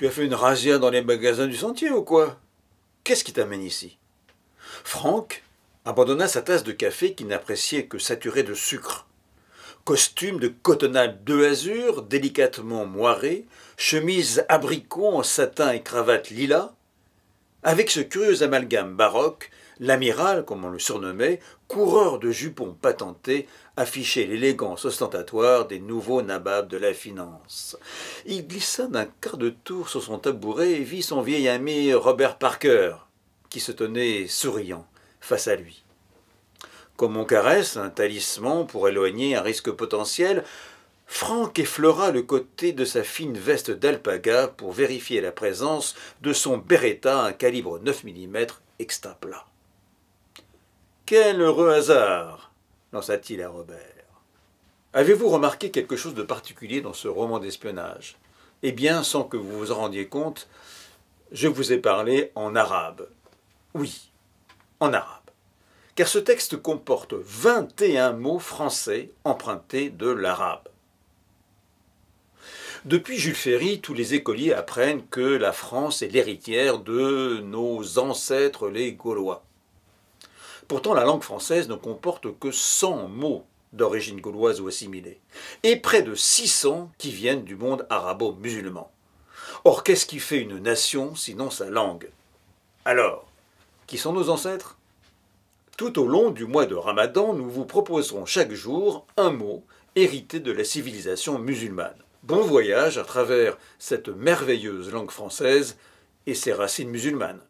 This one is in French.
Tu as fait une rasière dans les magasins du sentier ou quoi Qu'est-ce qui t'amène ici Franck abandonna sa tasse de café qui n'appréciait que saturée de sucre. Costume de cotonnade bleu azur, délicatement moiré, chemise abricot en satin et cravate lilas, avec ce curieux amalgame baroque, l'amiral, comme on le surnommait, coureur de jupons patentés, affichait l'élégance ostentatoire des nouveaux nababs de la finance. Il glissa d'un quart de tour sur son tabouret et vit son vieil ami Robert Parker, qui se tenait souriant face à lui. Comme on caresse un talisman pour éloigner un risque potentiel, Franck effleura le côté de sa fine veste d'alpaga pour vérifier la présence de son Beretta à calibre 9 mm extra plat. Quel heureux hasard lança-t-il à Robert. Avez-vous remarqué quelque chose de particulier dans ce roman d'espionnage Eh bien, sans que vous vous en rendiez compte, je vous ai parlé en arabe. Oui, en arabe car ce texte comporte 21 mots français empruntés de l'arabe. Depuis Jules Ferry, tous les écoliers apprennent que la France est l'héritière de nos ancêtres les Gaulois. Pourtant, la langue française ne comporte que 100 mots d'origine gauloise ou assimilée, et près de 600 qui viennent du monde arabo-musulman. Or, qu'est-ce qui fait une nation sinon sa langue Alors, qui sont nos ancêtres Tout au long du mois de Ramadan, nous vous proposerons chaque jour un mot hérité de la civilisation musulmane. Bon voyage à travers cette merveilleuse langue française et ses racines musulmanes.